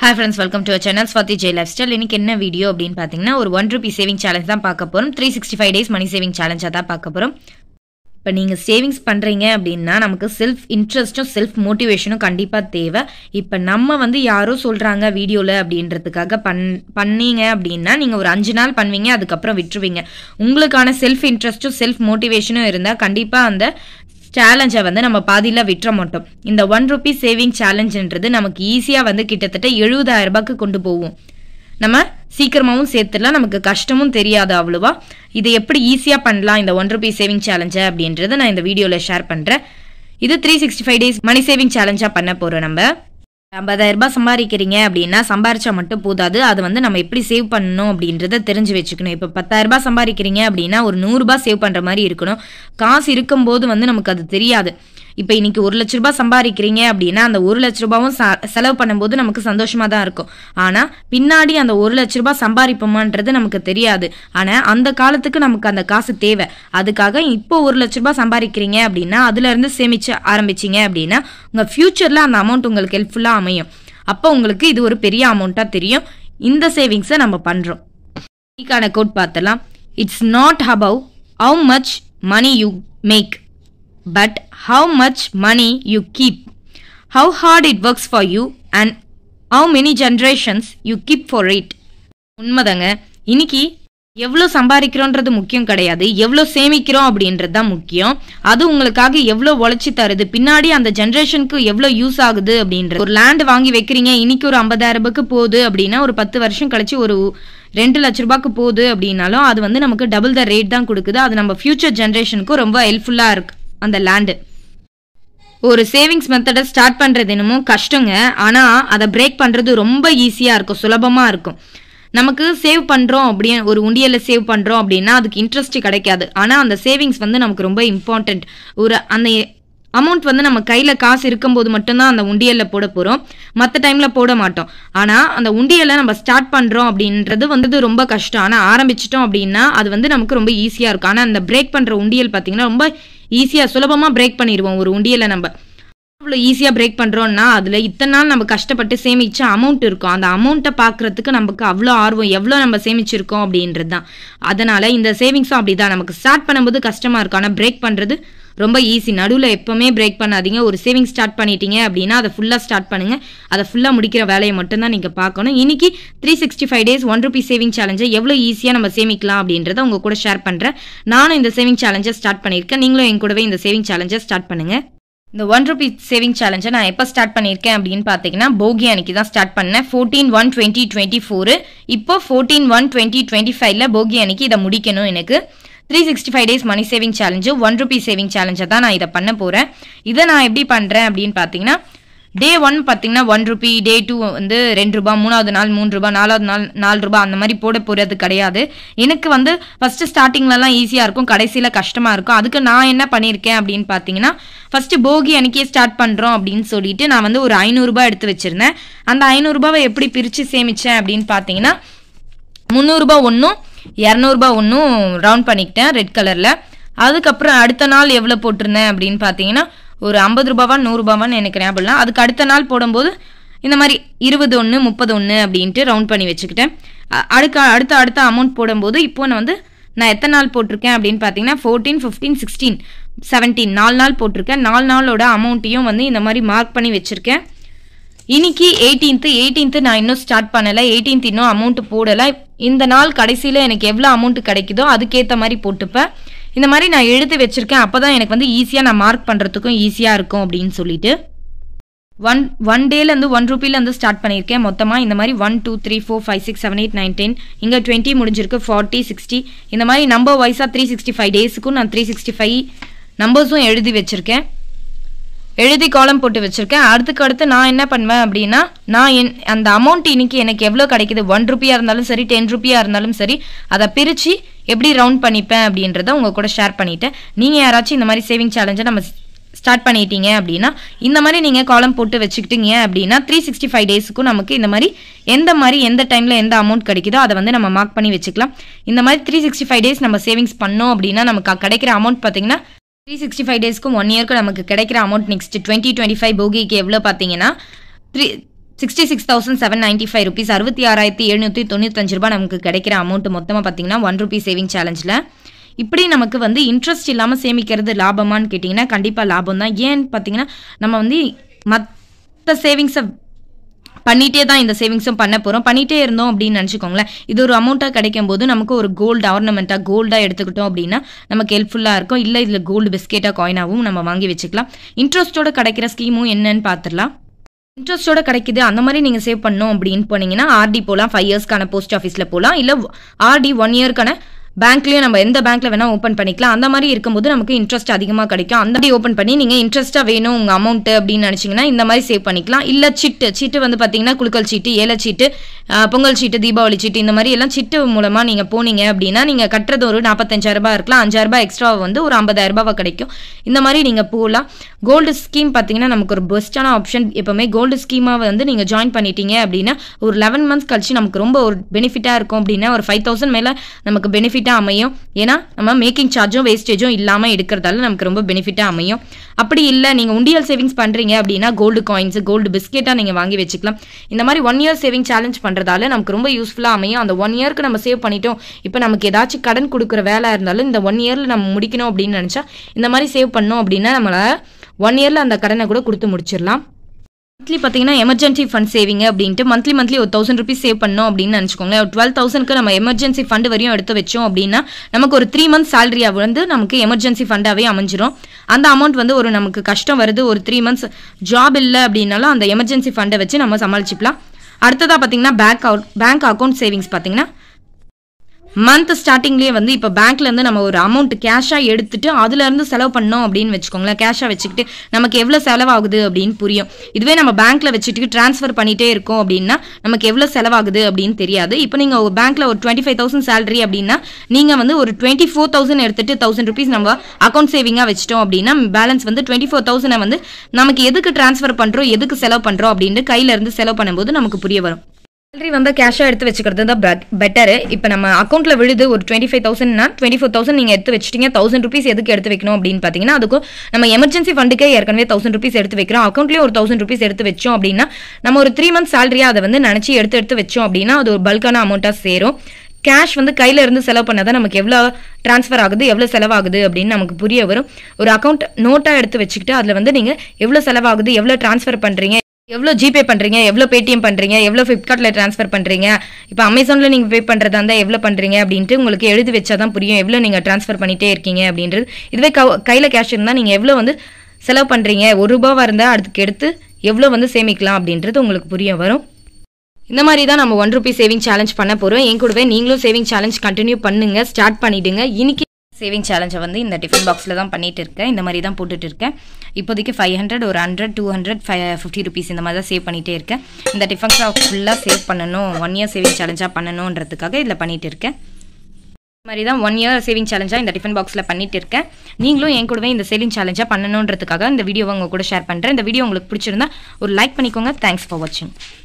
Hi friends welcome to channel Swathi Jai lifestyle இன்னைக்கு என்ன video அப்படின்னு பார்த்தீங்கன்னா ஒரு ஒன் ருபி சேவிங் சேலஞ்ச் தான் பார்க்க போகிறோம் three sixty five days money saving சேலஞ்சாக தான் பார்க்க போகிறோம் இப்போ நீங்கள் சேவிங்ஸ் பண்ணுறீங்க அப்படின்னா நமக்கு செல்ஃப் இன்ட்ரெஸ்ட்டும் செல்ஃப் மோட்டிவேஷனும் கண்டிப்பாக தேவை இப்போ நம்ம வந்து யாரோ சொல்கிறாங்க வீடியோவில் அப்படின்றதுக்காக பண் பண்ணீங்க அப்படின்னா நீங்கள் ஒரு அஞ்சு நாள் பண்ணுவீங்க அதுக்கப்புறம் விட்டுருவீங்க உங்களுக்கான செல்ஃப் இன்ட்ரெஸ்ட்டும் செல்ஃப் மோட்டிவேஷனும் இருந்தால் கண்டிப்பாக அந்த சேலஞ்சை வந்து நம்ம பாதியில் விட்டுற மாட்டோம் இந்த ஒன் ருபி சேவிங் சேலஞ்சுன்றது நமக்கு ஈஸியாக வந்து கிட்டத்தட்ட எழுபதாயிரம் ரூபாய்க்கு கொண்டு போவோம் நம்ம சீக்கிரமாகவும் சேர்த்துடலாம் நமக்கு கஷ்டமும் தெரியாது அவ்வளோவா இதை எப்படி ஈஸியாக பண்ணலாம் இந்த ஒன் ருபி சேவிங் சேலஞ்சை அப்படின்றத நான் இந்த வீடியோவில் ஷேர் பண்ணுறேன் இது three sixty five days money saving சேலஞ்சாக பண்ண போகிறோம் நம்ம ஐம்பதாயிரரூபா சம்பாதிக்கிறீங்க அப்படின்னா சம்பாரிச்சா மட்டும் போதாது அதை வந்து நம்ம எப்படி சேவ் பண்ணணும் அப்படின்றத தெரிஞ்சு வச்சுக்கணும் இப்போ பத்தாயிரரூபா சம்பாதிக்கிறீங்க அப்படின்னா ஒரு நூறுரூபா சேவ் பண்ணுற மாதிரி இருக்கணும் காசு இருக்கும்போது வந்து நமக்கு அது தெரியாது இப்போ இன்னைக்கு ஒரு லட்ச ரூபாய் சம்பாதிக்கிறீங்க அப்படின்னா அந்த ஒரு லட்ச ரூபாவும் செலவு பண்ணும்போது நமக்கு சந்தோஷமாக தான் இருக்கும் ஆனால் பின்னாடி அந்த ஒரு லட்ச ரூபாய் சம்பாதிப்போமான்றது நமக்கு தெரியாது ஆனால் அந்த காலத்துக்கு நமக்கு அந்த காசு தேவை அதுக்காக இப்போ ஒரு லட்ச ரூபாய் சம்பாதிக்கிறீங்க அப்படின்னா அதுலேருந்து சேமிச்சு ஆரம்பிச்சிங்க அப்படின்னா உங்கள் ஃப்யூச்சரில் அந்த அமௌண்ட் உங்களுக்கு ஹெல்ப்ஃபுல்லாக அமையும் அப்போ உங்களுக்கு இது ஒரு பெரிய அமௌண்ட்டாக தெரியும் இந்த சேவிங்ஸை நம்ம பண்ணுறோம் இன்னைக்கான கோட் பார்த்தலாம் it's not about how much money you make but how much money you keep, how hard it works for you, and how many generations you keep for it. உண்மைதாங்க இன்னைக்கு எவ்வளோ சம்பாதிக்கிறோன்றது முக்கியம் கிடையாது எவ்வளோ சேமிக்கிறோம் அப்படின்றது தான் முக்கியம் அது உங்களுக்காக எவ்வளோ உழைச்சி தருது பின்னாடி அந்த ஜென்ரேஷனுக்கு எவ்வளோ யூஸ் ஆகுது அப்படின்றது ஒரு லேண்ட் வாங்கி வைக்கிறீங்க இன்னைக்கு ஒரு ஐம்பதாயிரம் ரூபாய்க்கு போகுது அப்படின்னா ஒரு பத்து வருஷம் கழிச்சு ஒரு ரெண்டு லட்ச ரூபாய்க்கு போகுது அப்படின்னாலும் அது வந்து நமக்கு டபுள் த ரேட் தான் கொடுக்குது அது நம்ம ஃபியூச்சர் ஜென்ரேஷனுக்கும் ரொம்ப ஹெல்ப்ஃபுல்லாக இருக்குது அந்த லேண்டு ஒரு சேவிங்ஸ் மெத்தடை ஸ்டார்ட் பண்ணுறது என்னமோ கஷ்டங்க ஆனால் அதை பிரேக் பண்ணுறது ரொம்ப ஈஸியாக இருக்கும் சுலபமாக இருக்கும் நமக்கு சேவ் பண்ணுறோம் அப்படி ஒரு உண்டியலில் சேவ் பண்ணுறோம் அப்படின்னா அதுக்கு இன்ட்ரெஸ்ட் கிடைக்காது ஆனால் அந்த சேவிங்ஸ் வந்து நமக்கு ரொம்ப இம்பார்ட்டண்ட் ஒரு அந்த அமௌண்ட் வந்து நம்ம கையில் காசு இருக்கும்போது மட்டும்தான் அந்த உண்டியலில் போட போகிறோம் மற்ற டைமில் போட மாட்டோம் ஆனால் அந்த உண்டியலை நம்ம ஸ்டார்ட் பண்ணுறோம் அப்படின்றது வந்து ரொம்ப கஷ்டம் ஆனால் ஆரம்பிச்சிட்டோம் அப்படின்னா அது வந்து நமக்கு ரொம்ப ஈஸியாக இருக்கும் ஆனால் அந்த பிரேக் பண்ணுற உண்டியல் பார்த்திங்கன்னா ரொம்ப ஈஸியாக சுலபமாக பிரேக் பண்ணிடுவோம் ஒரு உண்டியலை நம்ம அவ்வளோ ஈஸியாக பிரேக் பண்ணுறோன்னா அதில் இத்தனை நாள் நம்ம கஷ்டப்பட்டு சேமித்த அமௌண்ட் இருக்கும் அந்த அமௌண்ட்டை பார்க்குறதுக்கு நமக்கு அவ்வளோ ஆர்வம் எவ்வளோ நம்ம சேமிச்சிருக்கோம் அப்படின்றது தான் அதனால் இந்த சேவிங்ஸும் அப்படி தான் நமக்கு ஸ்டார்ட் பண்ணும்போது கஷ்டமாக இருக்கும் ஆனால் பிரேக் பண்ணுறது ரொம்ப ஈஸி நடுவில் எப்போவுமே பிரேக் பண்ணாதீங்க ஒரு சேவிங் ஸ்டார்ட் பண்ணிட்டீங்க அப்படின்னா அதை ஃபுல்லாக ஸ்டார்ட் பண்ணுங்கள் அதை ஃபுல்லாக முடிக்கிற வேலையை மட்டும்தான் நீங்கள் பார்க்கணும் இன்றைக்கி three sixty five days one rupee saving சேலஞ்சை எவ்வளோ ஈஸியாக நம்ம சேமிக்கலாம் அப்படின்றத உங்கள் கூட ஷேர் பண்ணுறேன் நானும் இந்த சேவிங் சேலஞ்சை ஸ்டார்ட் பண்ணியிருக்கேன் நீங்களும் என் கூடவே இந்த சேவிங் சேலஞ்சை ஸ்டார்ட் பண்ணுங்கள் இந்த ஒன் ருபி சேவிங் சேலஞ்சை நான் எப்போ ஸ்டார்ட் பண்ணியிருக்கேன் அப்படின்னு பார்த்தீங்கன்னா போகி அன்னைக்கு தான் ஸ்டார்ட் பண்ணேன் fourteen one twenty twenty four இப்போ ஃபோர்டீன் ஒன் டுவெண்ட்டி டுவெண்ட்டி ஃபைவ்ல போகி அணிக்கு இதை முடிக்கணும் எனக்கு three sixty five days money saving challenge one rupee saving சேலஞ்சை தான் நான் இதை பண்ண போகிறேன் இதை நான் எப்படி பண்ணுறேன் அப்படின்னு பார்த்தீங்கன்னா டே ஒன் பார்த்தீங்கன்னா ஒன் ருபி டே டூ வந்து ரெண்டு ரூபா மூணாவது நாள் மூணு ரூபா நாலாவது நாள் நாலு ரூபா அந்த மாதிரி போட போகிறது கிடையாது எனக்கு வந்து ஃபஸ்ட்டு ஸ்டார்டிங்லலாம் ஈஸியாக இருக்கும் கடைசியில் கஷ்டமாக இருக்கும் அதுக்கு நான் என்ன பண்ணியிருக்கேன் அப்படின்னு பார்த்தீங்கன்னா ஃபஸ்ட்டு போகி அன்றைக்கே ஸ்டார்ட் பண்ணுறோம் அப்படின்னு சொல்லிட்டு நான் வந்து ஒரு ஐநூறுரூபா எடுத்து வச்சுருந்தேன் அந்த ஐநூறுரூபாவை எப்படி பிரித்து சேமித்தேன் அப்படின்னு பார்த்தீங்கன்னா முந்நூறுரூபா ஒன்றும் இரநூறுபா ஒன்றும் ரவுண்ட் பண்ணிக்கிட்டேன் ரெட் கலரில் அதுக்கப்புறம் அடுத்த நாள் எவ்வளோ போட்டிருந்தேன் அப்படின்னு பார்த்தீங்கன்னா ஒரு ஐம்பது ரூபாவா நூறுரூபாவான்னு எனக்கு ஞாபகம் அதுக்கு அடுத்த நாள் போடும்போது இந்த மாதிரி இருபது ஒன்று முப்பது ஒன்று அப்படின்ட்டு ரவுண்ட் பண்ணி வச்சுக்கிட்டேன் அடுக்க அடுத்த அடுத்த அமௌண்ட் போடும்போது இப்போ நான் வந்து நான் எத்தனை நாள் போட்டிருக்கேன் அப்படின்னு பார்த்தீங்கன்னா ஃபோர்டீன் ஃபிஃப்டீன் சிக்ஸ்டீன் செவன்டீன் நாலு நாள் போட்டிருக்கேன் நாலு நாளோட அமௌண்ட்டையும் வந்து இந்த மாதிரி மார்க் பண்ணி வச்சுருக்கேன் இன்னைக்கு எயிட்டீன்த்து எயிட்டீன்த்து நான் இன்னும் ஸ்டார்ட் பண்ணலை எயிட்டீன்த் இன்னும் அமௌண்ட் போடலை இந்த நாள் கடைசியில் எனக்கு எவ்வளோ அமௌண்ட் கிடைக்குதோ அதுக்கேற்ற மாதிரி போட்டுப்பேன் இந்த மாதிரி நான் எழுதி வச்சுருக்கேன் அப்போ தான் எனக்கு வந்து ஈஸியாக நான் மார்க் பண்ணுறதுக்கும் ஈஸியாக இருக்கும் அப்படின்னு சொல்லிட்டு ஒன் ஒன் டேலேருந்து ஒன் ருப்பிலேருந்து ஸ்டார்ட் பண்ணியிருக்கேன் மொத்தமாக இந்த மாதிரி one two three four five six seven eight nine ten இங்கே டுவெண்ட்டி முடிஞ்சிருக்கு ஃபார்ட்டி சிக்ஸ்டி இந்த மாதிரி நம்பர் வைஸாக த்ரீ சிக்ஸ்டி ஃபைவ் டேஸுக்கும் நான் த்ரீ சிக்ஸ்டி ஃபைவ் நம்பர்ஸும் எழுதி வச்சுருக்கேன் எழுதி காலம் போட்டு வச்சுருக்கேன் அடுத்துக்கு அடுத்து நான் என்ன பண்ணுவேன் அப்படின்னா நான் என் அந்த அமௌண்ட் இன்னைக்கு எனக்கு எவ்வளோ கிடைக்குது ஒன் ருப்பியாக இருந்தாலும் சரி டென் ருப்பியாக இருந்தாலும் சரி அதை பிரித்து எப்படி ரவுண்ட் பண்ணிப்பேன் அப்படின்றத உங்கள் கூட ஷேர் பண்ணிட்டேன் நீங்கள் யாராச்சும் இந்த மாதிரி சேவிங் சேலஞ்சை நம்ம ஸ்டார்ட் பண்ணிட்டீங்க அப்படின்னா இந்த மாதிரி நீங்கள் காலம் போட்டு வச்சுக்கிட்டீங்க அப்படின்னா த்ரீ சிக்ஸ்டி ஃபைவ் டேஸுக்கும் நமக்கு இந்த மாதிரி எந்த மாதிரி எந்த டைமில் எந்த அமௌண்ட் கிடைக்குதோ அதை வந்து நம்ம மார்க் பண்ணி வச்சுக்கலாம் இந்த மாதிரி த்ரீ சிக்ஸ்டி ஃபைவ் டேஸ் நம்ம சேவிங்ஸ் பண்ணோம் அப்படின்னா நமக்கு கிடைக்கிற அமௌண்ட் பார்த்தீங்கன்னா த்ரீ சிக்ஸ்டி ஃபைவ் டேஸ்க்கும் ஒன் இயர்க்கு நமக்கு கிடைக்கிற amount next twenty twenty five போகிக்கு எவ்வளோ பார்த்தீங்கன்னா three sixty six thousand seven ninety five rupees அறுபத்தி ஆறாயிரத்தி எழுநூற்றி தொண்ணூத்தஞ்சு ரூபாய் நமக்கு கிடைக்கிற அமௌண்ட் மொத்தமாக பார்த்தீங்கன்னா ஒன் ருபி சேவிங் சேலஞ்சில் இப்படி நமக்கு வந்து இன்ட்ரெஸ்ட் இல்லாமல் சேமிக்கிறது லாபமானு கேட்டிங்கன்னா கண்டிப்பாக லாபம் தான் ஏன்னு பார்த்தீங்கன்னா நம்ம வந்து மற்ற சேவிங்ஸை பண்ணிட்டே தான் இந்த சேவிங்ஸும் பண்ண போகிறோம் பண்ணிட்டே இருந்தோம் அப்படின்னு நினச்சிக்கோங்களேன் இது ஒரு அமௌண்ட்டாக கிடைக்கும் போது நமக்கு ஒரு கோல்டு ஆர்னமெண்ட்டாக கோல்டாக எடுத்துக்கிட்டோம் அப்படின்னா நமக்கு ஹெல்ப்ஃபுல்லாக இருக்கும் இல்லை இதில் கோல்டு பிஸ்கெட்டா காயினாகவும் நம்ம வாங்கி வச்சுக்கலாம் இன்ட்ரெஸ்ட்டோட கிடைக்கிற ஸ்கீமும் என்னன்னு பார்த்துடலாம் இன்ட்ரெஸ்டோட கிடைக்குது அந்த மாதிரி நீங்கள் சேவ் பண்ணோம் அப்படின்னு போனீங்கன்னா ஆர்டி போகலாம் ஃபைவ் இயர்ஸ்க்கான போஸ்ட் ஆஃபீஸில் போகலாம் இல்லை ஆர்டி ஒன் இயர்க்கான பேங்க்லேயும் நம்ம எந்த பேங்க்கில் வேணால் ஓப்பன் பண்ணிக்கலாம் அந்த மாதிரி இருக்கும்போது நமக்கு இன்ட்ரெஸ்ட் அதிகமாக கிடைக்கும் அந்த மாதிரி ஓப்பன் பண்ணி நீங்கள் இன்ட்ரெஸ்ட்டாக வேணும் உங்கள் அமௌண்ட்டு அப்படின்னு நினச்சிங்கன்னா இந்த மாதிரி சேவ் பண்ணிக்கலாம் இல்லை சிட்டு சிட்டு வந்து பார்த்தீங்கன்னா குலுக்கல் சீட்டு ஏல சீட்டு பொங்கல் சீட்டு தீபாவளி சீட்டு இந்த மாதிரி எல்லாம் சிட்டு மூலமாக நீங்கள் போனீங்க அப்படின்னா நீங்கள் கட்டுறது ஒரு நாற்பத்தஞ்சாயிரரூபா இருக்கலாம் அஞ்சாயிரரூபா எக்ஸ்ட்ரா வந்து ஒரு ஐம்பதாயிரரூபா கிடைக்கும் இந்த மாதிரி நீங்கள் போகலாம் கோல்டு ஸ்கீம் பார்த்தீங்கன்னா நமக்கு ஒரு பெஸ்ட்டான ஆப்ஷன் எப்போவுமே கோல்டு ஸ்கீமாக வந்து நீங்கள் ஜாயின் பண்ணிட்டீங்க அப்படின்னா ஒரு லெவன் மந்த்ஸ் கழிச்சு நமக்கு ரொம்ப ஒரு பெனிஃபிட்டாக இருக்கும் அப்படின்னா ஒரு ஃபைவ் தௌசண்ட் மேலே நமக்கு பெனிஃபிட் பெனிஃபிட்டாக அமையும் ஏன்னா நம்ம மேக்கிங் சார்ஜும் வேஸ்டேஜும் இல்லாமல் எடுக்கிறதால நமக்கு ரொம்ப பெனிஃபிட்டாக அமையும் அப்படி இல்லை நீங்கள் உண்டியல் சேவிங்ஸ் பண்ணுறீங்க அப்படின்னா கோல்டு காயின்ஸ் கோல்டு பிஸ்கெட்டாக நீங்கள் வாங்கி வச்சுக்கலாம் இந்த மாதிரி ஒன் இயர் சேவிங் சேலஞ்ச் பண்ணுறதால நமக்கு ரொம்ப யூஸ்ஃபுல்லாக அமையும் அந்த ஒன் இயருக்கு நம்ம சேவ் பண்ணிட்டோம் இப்போ நமக்கு ஏதாச்சும் கடன் கொடுக்குற வேலை இருந்தாலும் இந்த ஒன் இயரில் நம்ம முடிக்கணும் அப்படின்னு நினச்சா இந்த மாதிரி சேவ் பண்ணோம் அப்படின்னா நம்மளால் ஒன் இயரில் அந்த கடனை கூட கொடுத்து முடிச்சிடலாம் மந்த்லி பார்த்தீங்கன்னா எமர்ஜென்சி ஃபண்ட் சேவிங் அப்படின்ட்டு மந்த்லி மந்த்லி ஒரு தௌசண்ட் ருபீஸ் சேவ் பண்ணோம் அப்படின்னு நினச்சிக்கோங்களேன் டுவெல் தௌசண்ட்க்கு நம்ம எமர்ஜென்சி ஃபண்ட் வரையும் எடுத்து வச்சோம் அப்படின்னா நமக்கு ஒரு த்ரீ மந்த்ஸ் சேலரியாக வந்து நமக்கு எமர்ஜென்சி ஃபண்டாகவே அமைஞ்சிரும் அந்த அமௌண்ட் வந்து ஒரு நமக்கு கஷ்டம் வருது ஒரு த்ரீ மந்த்ஸ் ஜாப் இல்லை அப்படின்னாலும் அந்த எமர்ஜென்சி ஃபண்டை வச்சு நம்ம சமாளிச்சுக்கலாம் அடுத்ததாக பார்த்தீங்கன்னா பேங்க் பேங்க் அக்கௌண்ட் சேவிங்ஸ் பார்த்தீங்கன்னா மந்த் ஸ்டார்டிங்லேயே வந்து இப்போ இருந்து நம்ம ஒரு அமௌண்ட் கேஷாக எடுத்துட்டு அதுலேருந்து செலவு பண்ணோம் அப்படின்னு வச்சுக்கோங்களேன் கேஷாக வச்சுக்கிட்டு நமக்கு எவ்வளோ செலவாகுது அப்படின்னு புரியும் இதுவே நம்ம பேங்க்கில் வச்சுட்டு ட்ரான்ஸ்ஃபர் பண்ணிகிட்டே இருக்கோம் அப்படின்னா நமக்கு எவ்வளோ செலவாகுது அப்படின்னு தெரியாது இப்போ நீங்கள் ஒரு பேங்க்கில் ஒரு டுவெண்ட்டி ஃபைவ் தௌசண்ட் சேலரி அப்படின்னா நீங்கள் வந்து ஒரு டுவெண்ட்டி ஃபோர் தௌசண்ட் எடுத்துட்டு தௌசண்ட் ருபீஸ் நம்ம அக்கௌண்ட் சேவிங்காக வச்சிட்டோம் அப்படின்னா பேலன்ஸ் வந்து டுவெண்ட்டி ஃபோர் தௌசண்ட் வந்து நமக்கு எதுக்கு ட்ரான்ஸ்ஃபர் பண்ணுறோம் எதுக்கு செலவு பண்ணுறோம் அப்படின்ட்டு கையிலேருந்து செலவு பண்ணும்போது நமக்கு புரிய வரும் சேலரி வந்து கேஷாக எடுத்து வச்சுக்கிறது தான் பெட்டர் இப்போ நம்ம அக்கௌண்ட்டில் விழுது ஒரு டுவெண்ட்டி ஃபைவ் தௌசண்ட்னா டுவெண்ட்டி ஃபோர் தௌசண்ட் நீங்கள் எடுத்து வச்சிட்டிங்க தௌசண்ட் ருபீஸ் எதுக்கு எடுத்து வைக்கணும் அப்படின்னு பார்த்தீங்கன்னா அதுக்கும் நம்ம எமர்ஜென்சி ஃபண்டுக்கே ஏற்கனவே தௌசண்ட் ருபீஸ் எடுத்து வைக்கிறோம் அக்கௌண்ட்லேயே ஒரு தௌசண்ட் ருபீஸ் எடுத்து வச்சோம் அப்படின்னா நம்ம ஒரு த்ரீ மந்த்ஸ் சேலரியாக அதை வந்து நினச்சி எடுத்து எடுத்து வச்சோம் அப்படின்னா அது ஒரு பல்கான அமௌண்ட்டாக சேரும் கேஷ் வந்து கையில் இருந்து செலவு பண்ணால் தான் நமக்கு எவ்வளோ ட்ரான்ஸ்ஃபர் ஆகுது எவ்வளோ செலவாகுது அப்படின்னு நமக்கு புரிய வரும் ஒரு அக்கௌண்ட் நோட்டாக எடுத்து வச்சுக்கிட்டு அதில் வந்து நீங்கள் எவ்வளோ செலவாகுது எவ்வளோ ட்ரான்ஸ்ஃபர் பண்ணுறீங்க எவ்வளோ ஜிபே பண்ணுறீங்க எவ்வளோ பேடிஎம் பண்ணுறீங்க எவ்வளோ ஃப்ளிப்கார்ட்டில் ட்ரான்ஸ்ஃபர் பண்ணுறீங்க இப்போ அமேசானில் நீங்கள் பே பண்ணுறதா இருந்தால் எவ்வளோ பண்ணுறீங்க அப்படின்ட்டு உங்களுக்கு எழுதி வச்சா தான் புரியும் எவ்வளோ நீங்கள் ட்ரான்ஸ்ஃபர் பண்ணிகிட்டே இருக்கீங்க அப்படின்றது இதுவே க கையில் கேஷ் இருந்தால் நீங்கள் எவ்வளோ வந்து செலவு பண்ணுறீங்க ஒரு ரூபாவாக இருந்தால் அதுக்கு எடுத்து எவ்வளோ வந்து சேமிக்கலாம் அப்படின்றது உங்களுக்கு புரிய வரும் இந்த மாதிரி தான் நம்ம ஒன் ருபி சேவிங் சேலஞ்ச் பண்ண போகிறோம் என் கூடவே நீங்களும் சேவிங் சேலஞ்ச் கண்டினியூ பண்ணுங்கள் ஸ்டார்ட் பண்ணிவிடுங்க இன்னைக்கு சேவிங் சேலஞ்சை வந்து இந்த டிஃபன் பாக்ஸில் தான் பண்ணிகிட்டு இருக்கேன் இந்த மாதிரி தான் போட்டுட்டு இருக்கேன் இப்போதைக்கு ஃபைவ் ஹண்ட்ரட் ஒரு hundred two hundred five fifty rupees இந்த மாதிரி தான் சேவ் பண்ணிகிட்டே இருக்கேன் இந்த டிஃபன் ஃபுல்லாக சேவ் பண்ணணும் ஒன் இயர் சேவிங் சேலஞ்சாக பண்ணணுன்றதுக்காக இதில் பண்ணிகிட்டு இருக்கேன் மாதிரி தான் ஒன் இயர் சேவிங் சேலஞ்சாக இந்த டிஃபன் பாக்ஸில் பண்ணிட்டு இருக்கேன் நீங்களும் என் கூடவே இந்த சேவிங் சேலஞ்சாக பண்ணணுன்றதுக்காக இந்த வீடியோவை உங்கள் கூட ஷேர் பண்ணுறேன் இந்த வீடியோ உங்களுக்கு பிடிச்சிருந்தா ஒரு லைக் பண்ணிக்கோங்க தேங்க்ஸ் ஃபார் வாட்சிங்